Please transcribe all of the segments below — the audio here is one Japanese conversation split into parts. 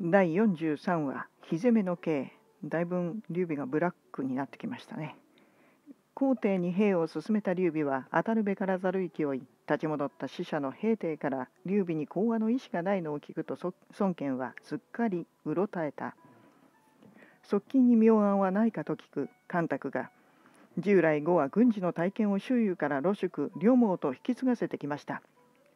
第43話「日攻めの刑」だいぶ劉備がブラックになってきましたね皇帝に兵を進めた劉備は当たるべからざる勢い立ち戻った死者の平帝から劉備に講和の意思がないのを聞くと孫権はすっかりうろたえた側近に妙案はないかと聞く監督が従来後は軍事の体験を周囲から露宿両毛と引き継がせてきました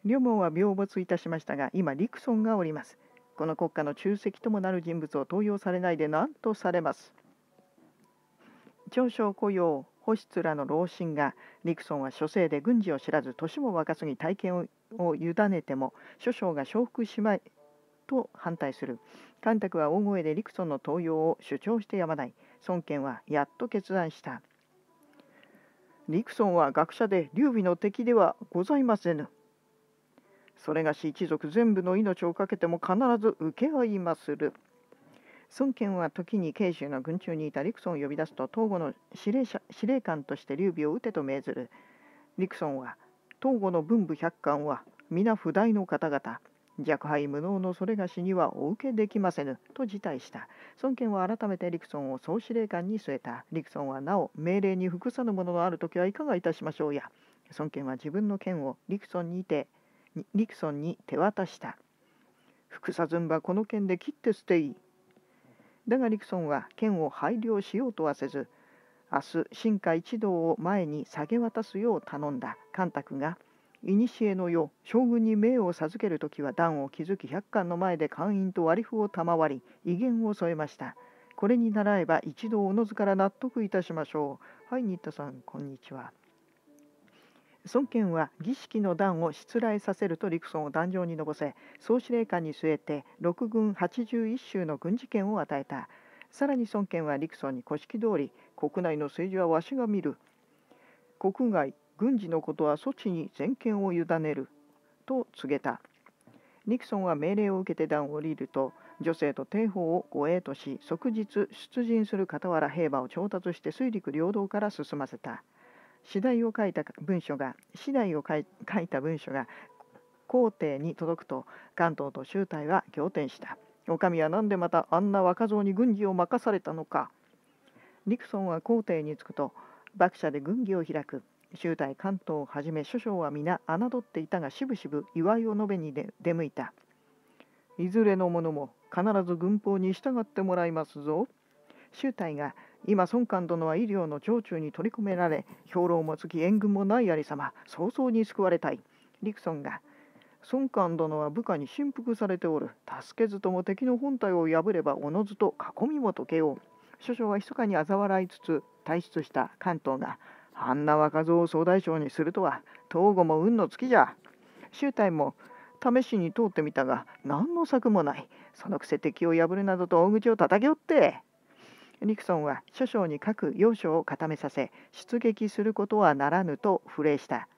両毛は病没いたしましたが今リクソンがおりますこの国家の中石ともなる人物を登用されないで何とされます。長所雇用保守らの老臣がニクソンは諸生で軍事を知らず年も若すぎ体験を委ねても諸将が承服しまいと反対する干拓は大声でニクソンの登用を主張してやまない孫権はやっと決断したニクソンは学者で劉備の敵ではございませぬそれがし一族全部の命をかけても必ず請け合いまする。孫権は時に慶州の軍中にいたリクソンを呼び出すと東郷の司令者司令官として劉備を討てと命ずる。リクソンは東郷の文武百官は皆不大の方々。若輩無能のそれがしにはお受けできませぬと辞退した孫権は改めてリクソンを総司令官に据えたリクソンはなお命令に服さぬもののある時はいかがいたしましょうや孫権は自分の剣をリクソンにてニクソンに手渡した副左寸はこの剣で切って捨ていいだがニクソンは剣を配慮しようとはせず明日進化一同を前に下げ渡すよう頼んだ干拓が古の世将軍に命を授ける時は段を築き百貫の前で官員と割り符を賜り威厳を添えましたこれに倣えば一同おのずから納得いたしましょうはい新田さんこんにちは。孫権は儀式の段を失礼させると陸ソを壇上に残せ総司令官に据えて6軍81州の軍事権を与えたさらに孫権は陸ソに古式通り国内の政治はわしが見る国外軍事のことは措置に全権を委ねると告げたニクソンは命令を受けて段を降りると女性と帝法を護衛とし即日出陣する傍ら兵馬を調達して水陸両道から進ませた次第を書いた文書が次第を書いた文書が皇帝に届くと関東と周泰は仰天した。お上は何でまたあんな若造に軍事を任されたのか。ニクソンは皇帝に着くと幕舎で軍議を開く。周泰関東をはじめ諸将は皆侮っていたがしぶしぶ祝いを述べに出向いた。いずれの者も必ず軍法に従ってもらいますぞ。周泰が今孫寛殿は医療の長中に取り込められ兵糧もつき援軍もない有様早々に救われたい陸孫が孫寛殿は部下に振服されておる助けずとも敵の本体を破ればおのずと囲みも解けよう諸将は密かに嘲笑いつつ退出した関東があんな若造を総大将にするとは東郷も運の尽きじゃ周太も試しに通ってみたが何の策もないそのくせ敵を破るなどと大口を叩きおってニクソンは諸将に各要所を固めさせ出撃することはならぬと不令した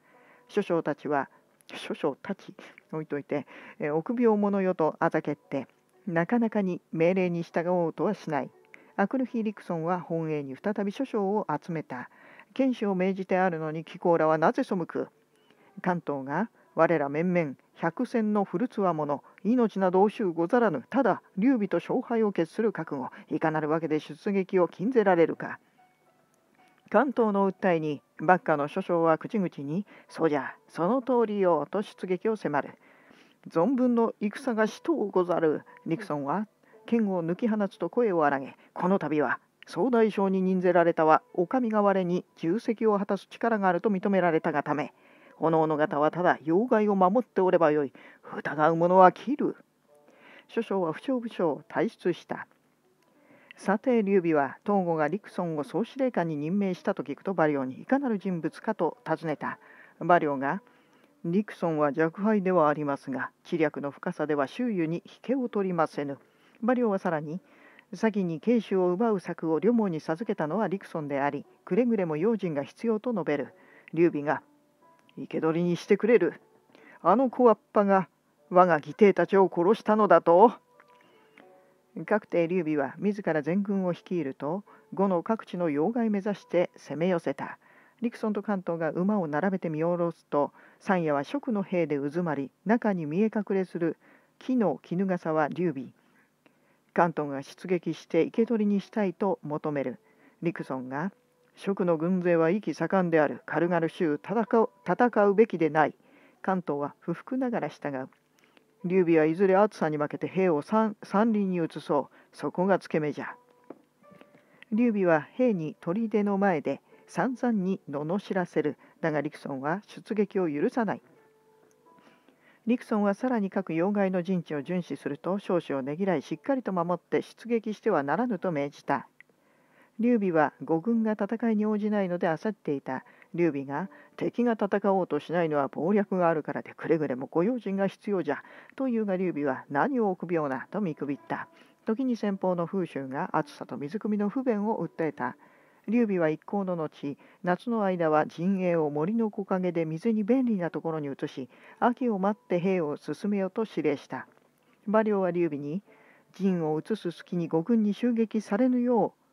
諸将たちは諸将たち置いといて、え臆病者よとあざけってなかなかに命令に従おうとはしないアクルヒリクソンは本営に再び諸将を集めた。剣士を命じてあるのに貴公らはなぜ背く関東が我ら面々百戦の古つわもの命など惜しゅうござらぬただ劉備と勝敗を決する覚悟いかなるわけで出撃を禁ぜられるか関東の訴えに幕下の諸将は口々に「そうじゃその通りよ」と出撃を迫る存分の戦が死とうござるニクソンは剣を抜き放つと声を荒げこの度は総大将に任ぜられたは女上が我に重責を果たす力があると認められたがためこの斧方はただ妖怪を守っておればよい。疑う者は切る。諸将は不調不調退出した。さて、劉備は東郷がリクソンを総司令官に任命したと聞くとバリオにいかなる人物かと尋ねた。バリオが、リクソンは弱敗ではありますが、知略の深さでは周囲に引けを取りませぬ。バリオはさらに、先に慶州を奪う策を両毛に授けたのはリクソンであり、くれぐれも用心が必要と述べる。劉備が、生け捕りにしてくれるあの小わっぱが我が義弟たちを殺したのだと各帝劉備は自ら全軍を率いると後の各地の要害目指して攻め寄せたリクソンと関東が馬を並べて見下ろすと山夜は食の兵で渦まり中に見え隠れする木の衣笠は劉備関東が出撃して生け捕りにしたいと求めるリクソンが「蜀の軍勢は意気盛んである軽々州戦うべきでない関東は不服ながら従う劉備はいずれ暑さに負けて兵を山林に移そうそこがつけ目じゃ劉備は兵に砦の前で散々に罵らせるだが陸ソは出撃を許さない陸ソはさらに各要害の陣地を巡視すると少々をねぎらいしっかりと守って出撃してはならぬと命じた劉備は五軍が戦いに応じないので焦っていた劉備が敵が戦おうとしないのは謀略があるからでくれぐれもご用心が必要じゃというが劉備は何を臆病なと見くびった時に先方の風習が暑さと水汲みの不便を訴えた劉備は一行の後夏の間は陣営を森の木陰で水に便利なところに移し秋を待って兵を進めようと指令した馬良は劉備に陣を移す隙に五軍に襲撃されぬよう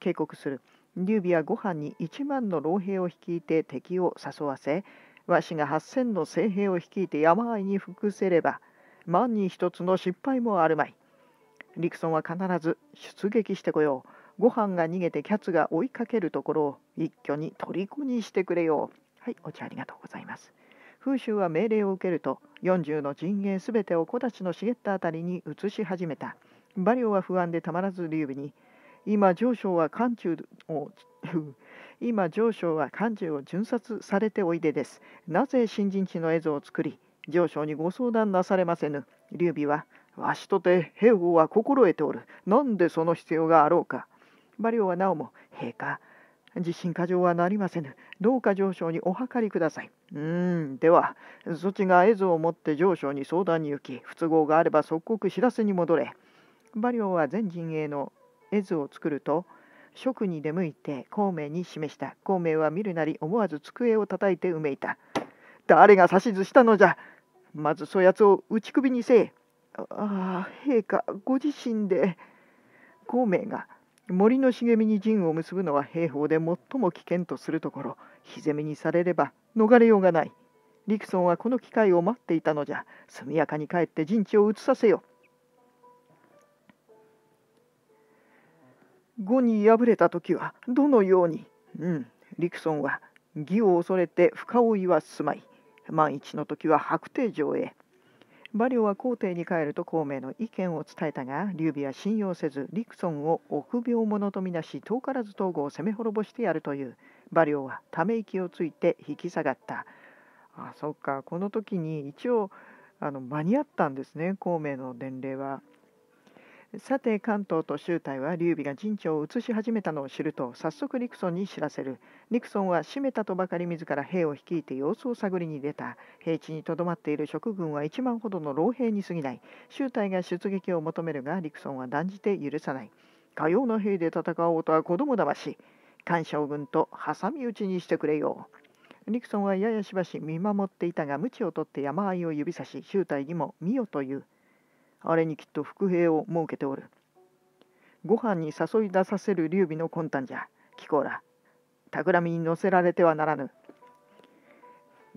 警告する。劉備はご飯に1万の老兵を率いて敵を誘わせ、わしが8,000の精兵を率いて山あいに服せれば、万に一つの失敗もあるまい。リクソンは必ず出撃してこよう。ご飯が逃げてキャツが追いかけるところを一挙に虜にしてくれよう。はい、お茶ありがとうございます。風習は命令を受けると40の陣営すべてを木立の茂った辺りに移し始めた。リオは不安でたまらず劉備に「今上昇は漢中を 今上昇は漢中を巡殺されておいでです。なぜ新人地の絵図を作り、上昇にご相談なされませぬ。劉備は、わしとて兵法は心得ておる。なんでその必要があろうか。馬良はなおも、陛下、自震過剰はなりませぬ。どうか上昇にお諮りください。うーん、では、そちが絵図を持って上昇に相談に行き、不都合があれば即刻知らせに戻れ。馬良は全陣営の絵図を作ると職に出向いて孔明に示した孔明は見るなり思わず机を叩いてうめいた誰が指図したのじゃまずそやつを打ち首にせえああ陛下ご自身で孔明が森の茂みに陣を結ぶのは兵法で最も危険とするところ日攻めにされれば逃れようがないリクソンはこの機会を待っていたのじゃ速やかに帰って陣地を移させよ語に敗れた時はどのように、うん、リクソンは義を恐れて深追いはすまい、万一の時は白帝城へ。馬良は皇帝に帰ると孔明の意見を伝えたが、劉備は信用せず、リクソンを臆病者とみなし、遠からず東郷を攻め滅ぼしてやるという、馬良はため息をついて引き下がった。あ、そっか、この時に一応あの間に合ったんですね、孔明の伝令は。さて関東と州隊は劉備が陣地を移し始めたのを知ると早速リクソンに知らせるリクソンは閉めたとばかり自ら兵を率いて様子を探りに出た平地にとどまっている職軍は1万ほどの老兵に過ぎない州隊が出撃を求めるがリクソンは断じて許さないかような兵で戦おうとは子供だまし謝将軍と挟み撃ちにしてくれよリクソンはややしばし見守っていたが鞭を取って山あいを指さし州隊にも「見よ」という「あれにきっと伏兵を設けておる。ご飯に誘い出させる劉備の魂胆じゃ、貴公ら。企みに乗せられてはならぬ。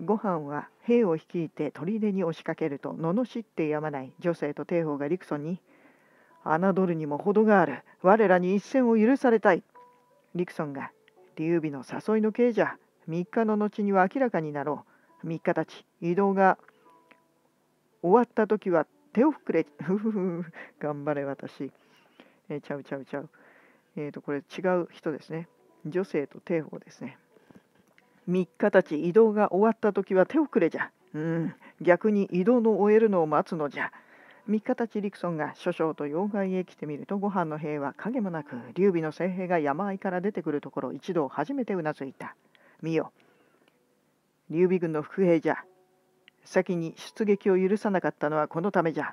ご飯は兵を率いて砦に押しかけると罵ってやまない女性と帝鳳が陸孫に「侮るにも程がある我らに一戦を許されたい」陸孫が「劉備の誘いの刑じゃ3日の後には明らかになろう3日たち移動が終わった時は手を膨れ、ふふふ、頑張れ私。えー、ちゃうちゃうちゃう。えっ、ー、と、これ違う人ですね。女性と帝王ですね。3日たち移動が終わった時は手をくれじゃ。うん、逆に移動の終えるのを待つのじゃ。3日たちリクソンが諸将と妖怪へ来てみるとご飯の兵は影もなく劉備の精兵が山あいから出てくるところ一同初めてうなずいた。見よ。劉備軍の副兵じゃ。先に出撃を許さなかったのはこのためじゃ。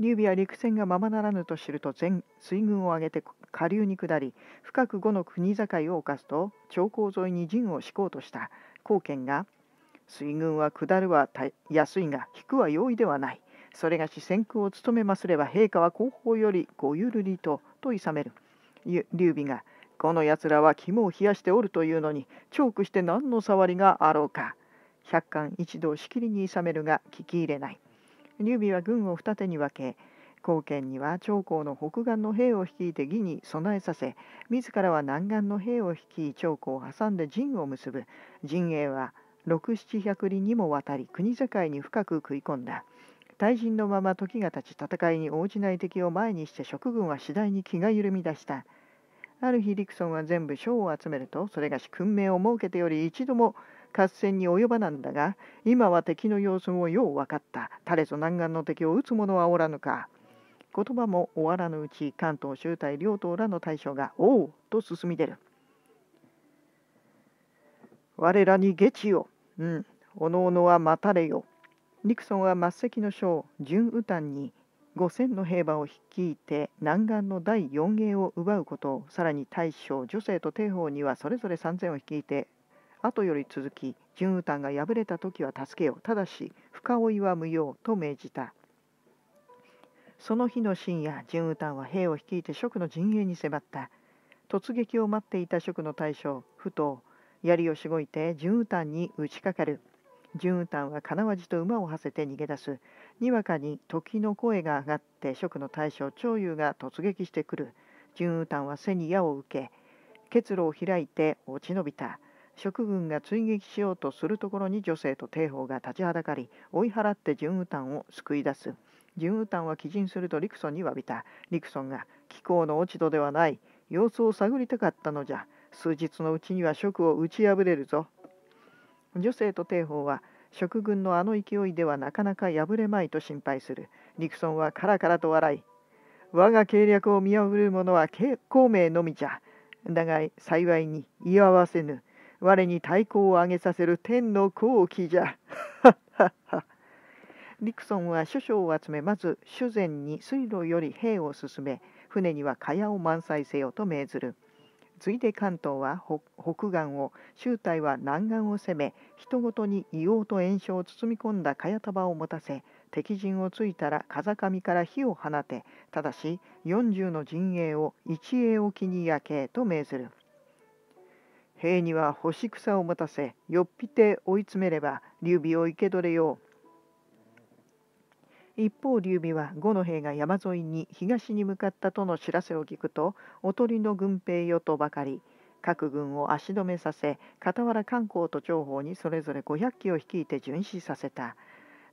劉備は陸戦がままならぬと知ると全水軍を挙げて下流に下り深く後の国境を犯すと長江沿いに陣を敷こうとした貢献が水軍は下るは安いが引くは容易ではないそれがし先空を務めますれば陛下は後方よりごゆるりとと勇める劉備がこのやつらは肝を冷やしておるというのにチョークして何の触りがあろうか百貫一同しきりにいさめるが聞き入れない。劉備は軍を二手に分け貢献には長江の北岸の兵を率いて義に備えさせ自らは南岸の兵を率い長江を挟んで陣を結ぶ陣営は六七百里にもわたり国境に深く食い込んだ大陣のまま時が経ち戦いに応じない敵を前にして職軍は次第に気が緩み出したある日陸村は全部賞を集めるとそれがし訓命を設けてより一度も合戦に及ばなんだが今は敵の様子もよう分かった誰ぞ南岸の敵を撃つ者はおらぬか言葉も終わらぬうち関東周隊両党らの大将が「おう!」と進み出る我らに下地ようんおのおのは待たれよニクソンは末席の将純右端に5,000の兵馬を率いて南岸の第4芸を奪うことさらに大将女性と帝鳳にはそれぞれ3,000を率いて後より続き純雨炭が敗れた時は助けよただし深追いは無用と命じたその日の深夜純雨炭は兵を率いて職の陣営に迫った突撃を待っていた職の大将ふと槍をしごいて純雨炭に打ちかかる純雨炭は金輪じと馬をはせて逃げ出すにわかに時の声が上がって職の大将長勇が突撃してくる純雨炭は背に矢を受け結露を開いて落ち延びた職軍が追撃しようとするところに女性と帝鳳が立ちはだかり追い払って純雨炭を救い出す純雨炭は寄陣するとリクソンに詫びたリクソンが「気候の落ち度ではない様子を探りたかったのじゃ数日のうちには職を打ち破れるぞ」女性と帝鳳は職軍のあの勢いではなかなか破れまいと心配するリクソンはカラカラと笑い我が計略を見破る者は公明のみじゃだが幸いに居合わせぬ我に太鼓を上げさせる天の好機じゃ。デ クソンは諸将を集めまず修繕に水路より兵を進め船には茅を満載せよと命ずる次いで関東は北岸を周隊は南岸を攻め人ごとに硫黄と炎症を包み込んだ茅束を持たせ敵陣をついたら風上から火を放てただし40の陣営を一営沖に焼けと命ずる。兵には干し草を持たせ、よっぴて追い詰めれば、劉備を生け捕れよう。一方劉備は五の兵が山沿いに東に向かったとの知らせを聞くとおとりの軍兵よとばかり各軍を足止めさせ傍ら観光と長方にそれぞれ500機を率いて巡視させた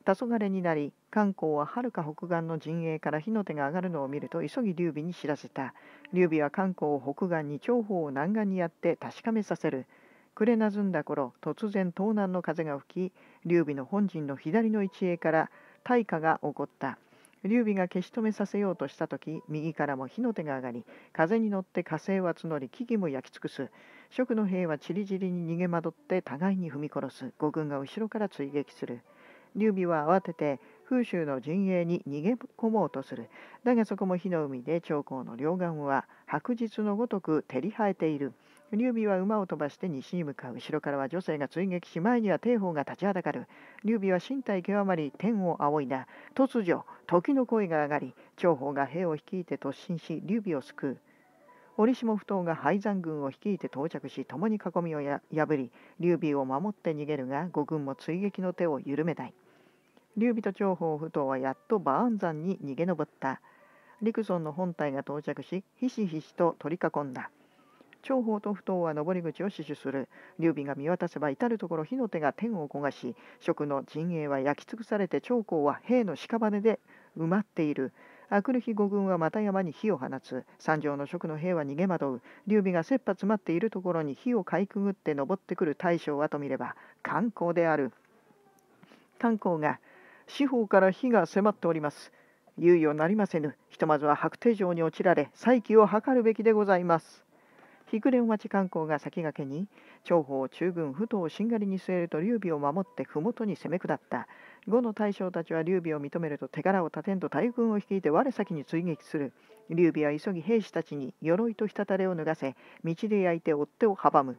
黄昏になり観光ははるか北岸の陣営から火の手が上がるのを見ると急ぎ劉備に知らせた劉備は観光を北岸に長方を南岸にやって確かめさせる暮れなずんだ頃突然東南の風が吹き劉備の本陣の左の一栄から大火が起こった劉備が消し止めさせようとした時右からも火の手が上がり風に乗って火星は募り木々も焼き尽くす蜀の兵はちりぢりに逃げ惑って互いに踏み殺す五軍が後ろから追撃する劉備は慌てて風習の陣営に逃げ込もうとするだがそこも火の海で長江の両岸は白日のごとく照り生えている劉備は馬を飛ばして西に向かう後ろからは女性が追撃し前には帝鳳が立ちはだかる劉備は身体極まり天を仰いだ突如時の声が上がり長鵬が兵を率いて突進し劉備を救う折も不頭が敗山軍を率いて到着し共に囲みを破り劉備を守って逃げるが五軍も追撃の手を緩めない劉備と長宝不頭はやっと馬山に逃げ上った陸尊の本体が到着しひしひしと取り囲んだ長宝と不頭は登り口を死守する劉備が見渡せば至る所火の手が天を焦がし職の陣営は焼き尽くされて長江は兵の屍で埋まっている明くる日五軍はまた山に火を放つ三条の職の兵は逃げ惑う劉備が切羽詰まっているところに火をかいくぐって登ってくる大将はと見れば観光である観光が四方から火が迫っております猶予なりませぬひとまずは白帝城に落ちられ再起を図るべきでございます日暮れ観光が先駆けに長方中軍不頭をしんがりに据えると劉備を守って麓に攻め下った後の大将たちは劉備を認めると手柄を立てんと大軍を率いて我先に追撃する劉備は急ぎ兵士たちに鎧と滴れを脱がせ道で焼いて追っ手を阻む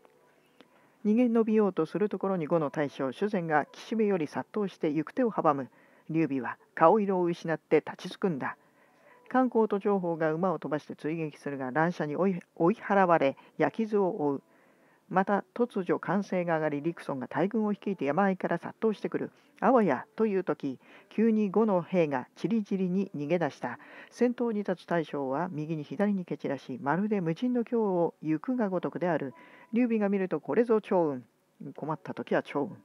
逃げ延びようとするところに後の大将修善が岸辺より殺到して行く手を阻む劉備は顔色を失って立ちすくんだ観光と情報が馬を飛ばして追撃するが乱射に追い払われ焼き傷を負うまた突如歓声が上がりリクソンが大軍を率いて山あいから殺到してくるあわやという時急に5の兵がちりぢりに逃げ出した先頭に立つ大将は右に左に蹴散らしまるで無人の京を行くが如くである劉備が見るとこれぞ長雲困った時は長雲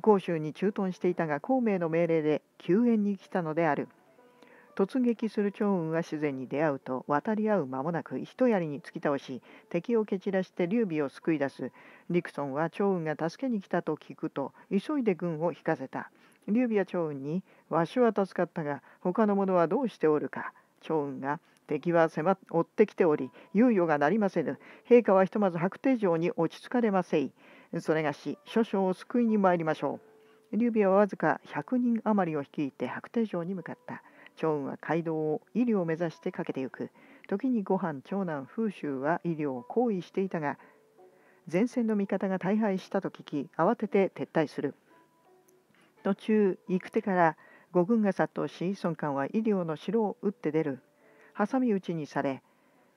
甲州に駐屯していたが孔明の命令で救援に来たのである突撃する趙雲は自然に出会うと渡り合う間もなく一槍に突き倒し敵を蹴散らして劉備を救い出すディクソンは趙雲が助けに来たと聞くと急いで軍を引かせた劉備は趙雲に「わしは助かったが他の者はどうしておるか」趙雲が「敵は迫追ってきており猶予がなりませぬ陛下はひとまず白帝城に落ち着かれませいそれがし諸将を救いに参りましょう」劉備はわずか100人余りを率いて白帝城に向かった。趙雲は街道を医療を目指してかけてゆく時にご飯長男風習は医療を行為していたが前線の味方が大敗したと聞き慌てて撤退する途中行く手から五軍が殺到し孫官は医療の城を打って出る挟み撃ちにされ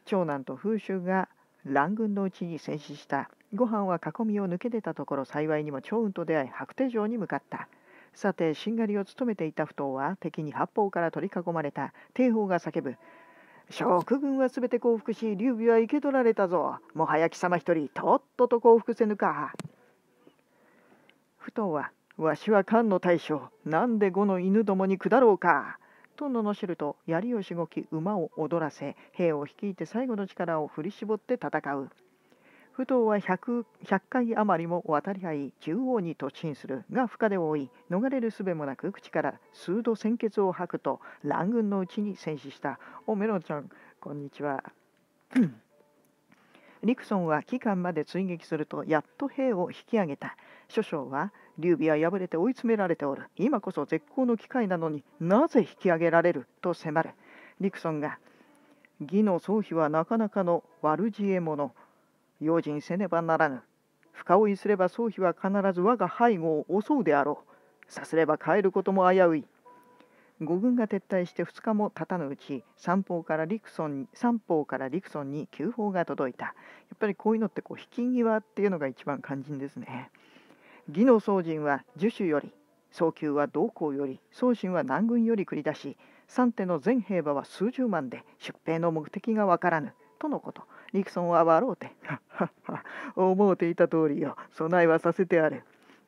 長男と風習が乱軍のうちに戦死したご飯は囲みを抜け出たところ幸いにも趙雲と出会い白手城に向かったさて、しんがりを務めていた不当は敵に八方から取り囲まれた。帝鵬が叫ぶ。諸国軍はすべて降伏し、劉備は生け取られたぞ。もはや貴様一人、とっとと降伏せぬか。不当は、わしは漢の大将、なんで呉の犬どもに下ろうか。と罵ると、槍をしごき、馬を踊らせ、兵を率いて最後の力を振り絞って戦う。不動は 100, 100, 回余りも渡り合い中央に突進するが深で多い逃れる術もなく口から数度鮮血を吐くと乱軍のうちに戦死したおメロちゃんこんにちは リクソンは機関まで追撃するとやっと兵を引き上げた諸将は劉備は敗れて追い詰められておる今こそ絶好の機会なのになぜ引き上げられると迫るリクソンが義の総費はなかなかの悪知恵者用心せねばならぬ。深追いすれば宗妃は必ず我が背後を襲うであろう。さすれば帰ることも危うい。五軍が撤退して2日も経たぬうち三方から陸村、三方から陸村に急報が届いたやっぱりこういうのってこう引き際っていうのが一番肝心ですね義の宗人は樹種より宗急は同行より宗信は南軍より繰り出し三手の全兵馬は数十万で出兵の目的がわからぬとのことニクソンは笑うて。思うていた通りよ。備えはさせてある。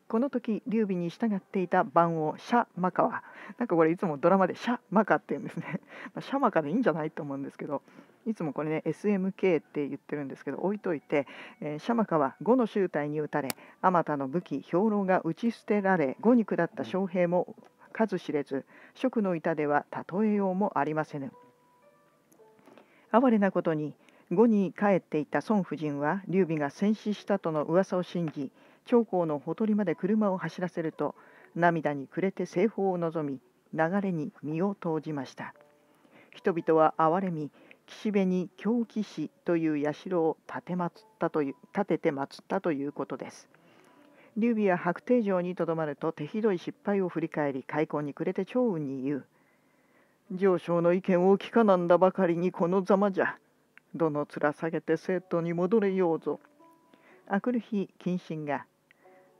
この時、劉備に従っていた番をシャ・マカは、なんかこれいつもドラマでシャ・マカって言うんですね。まシャ・マカでいいんじゃないと思うんですけど、いつもこれね SMK って言ってるんですけど置いといて、えー、シャマカは呉の集隊に打たれあまたの武器兵糧が打ち捨てられ呉に下った将兵も数知れず職の板では例えようもありませぬ。哀れなことに後に帰っていた孫夫人は劉備が戦死したとの噂を信じ長江のほとりまで車を走らせると涙に暮れて西方を望み流れに身を投じました人々は哀れみ岸辺に狂気師という社を建てまつったという建てて祀ったということです劉備は白帝城にとどまると手ひどい失敗を振り返り開墾に暮れて趙雲に言う上昇の意見を聞かなんだばかりにこのざまじゃどの面下げて生徒に戻れようぞ。あくる日謹慎が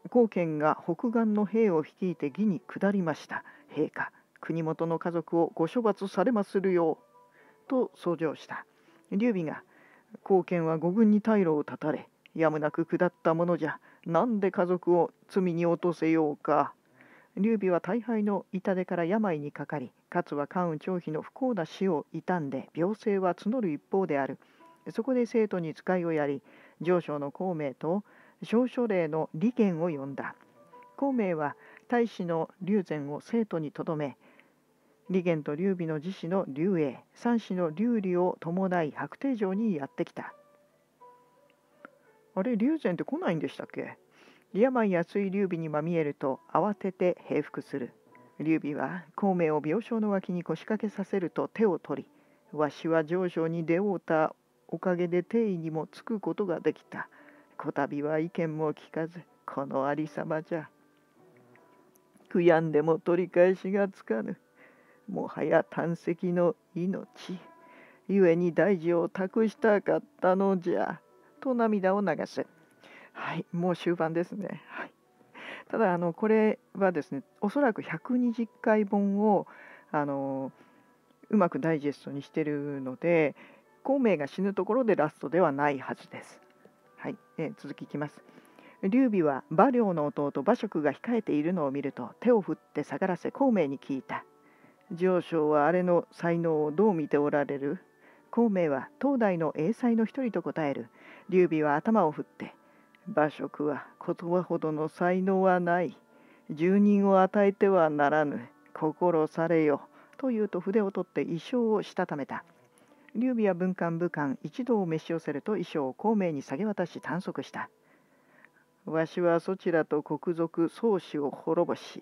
高賢が北岸の兵を率いて義に下りました。陛下国元の家族をご処罰されまするよう。と奏上した。劉備が高賢は五軍に退路を断たれやむなく下ったものじゃなんで家族を罪に落とせようか。劉備は大敗の痛手から病にかかりかつは関羽張飛の不幸な死を悼んで病勢は募る一方であるそこで生徒に使いをやり上将の孔明と少書令の利権を呼んだ孔明は太子の劉禅を生徒にとどめ利権と劉備の自死の劉英三子の劉備を伴い白帝城にやってきたあれ劉禅って来ないんでしたっけリアマンや水劉備にまみえると慌てて平伏する。劉備は孔明を病床の脇に腰掛けさせると手を取り、わしは上昇に出会うたおかげで定位にもつくことができた。こたびは意見も聞かず、このありさまじゃ。悔やんでも取り返しがつかぬ。もはや胆石の命。故に大事を託したかったのじゃ。と涙を流す。はい、もう終盤ですね。はい、ただあのこれはですね、おそらく120回本をあのうまくダイジェストにしてるので、孔明が死ぬところでラストではないはずです。はい、え続きいきます。劉備は馬良の弟馬謖が控えているのを見ると手を振って下がらせ孔明に聞いた。上昇はあれの才能をどう見ておられる孔明は東大の英才の一人と答える。劉備は頭を振って馬食は言葉ほどの才能はない。住人を与えてはならぬ。心されよ。と言うと筆を取って衣装をしたためた。劉備は文官武官一同を召し寄せると衣装を孔明に下げ渡し探索した。わしはそちらと国賊宗氏を滅ぼし、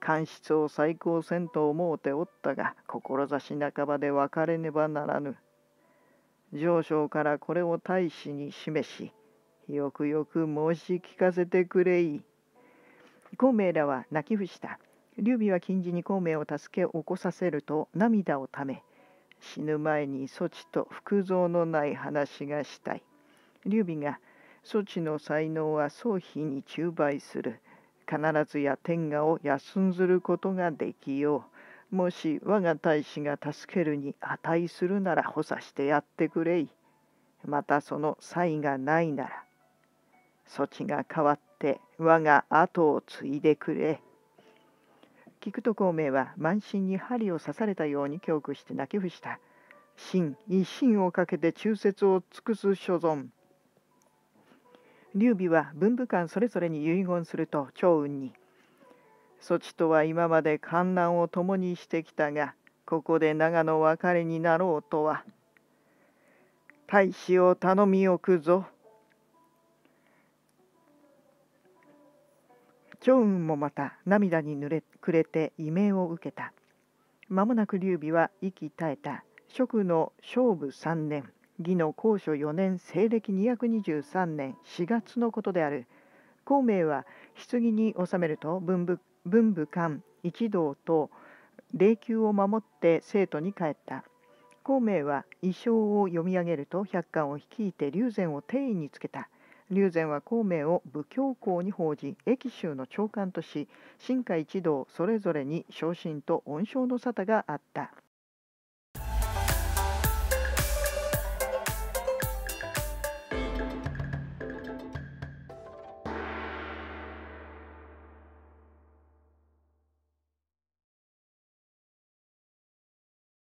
官室を再興せんと思うておったが、志半ばで別れねばならぬ。上昇からこれを大使に示し、よくよく申し聞かせてくれい。孔明らは泣き伏した。劉備は近似に孔明を助け起こさせると涙をため、死ぬ前に措置と福蔵のない話がしたい。劉備が、措置の才能は総費に中倍する。必ずや天下を休んずることができよう。もし我が大使が助けるに値するなら補佐してやってくれい。またその才がないなら措置が変わって我が後を継いでくれ。菊と孔明は満身に針を刺されたように強くして泣き伏した。心一心をかけて忠説を尽くす所存。劉備は文武官それぞれに遺言すると趙雲に「措置とは今まで観覧を共にしてきたがここで長野別れになろうとは大使を頼みおくぞ」。趙雲もまた涙に濡れくれて異名を受けたまもなく劉備は息絶えた職の勝負3年義の高所4年西暦223年4月のことである孔明は棺に収めると文部文武官一同と霊柩を守って生徒に帰った孔明は衣装を読み上げると百官を率いて龍禅を定位につけた竜禅は孔明を武教校に報じ益州の長官とし新海一同それぞれに昇進と恩賞の沙汰があった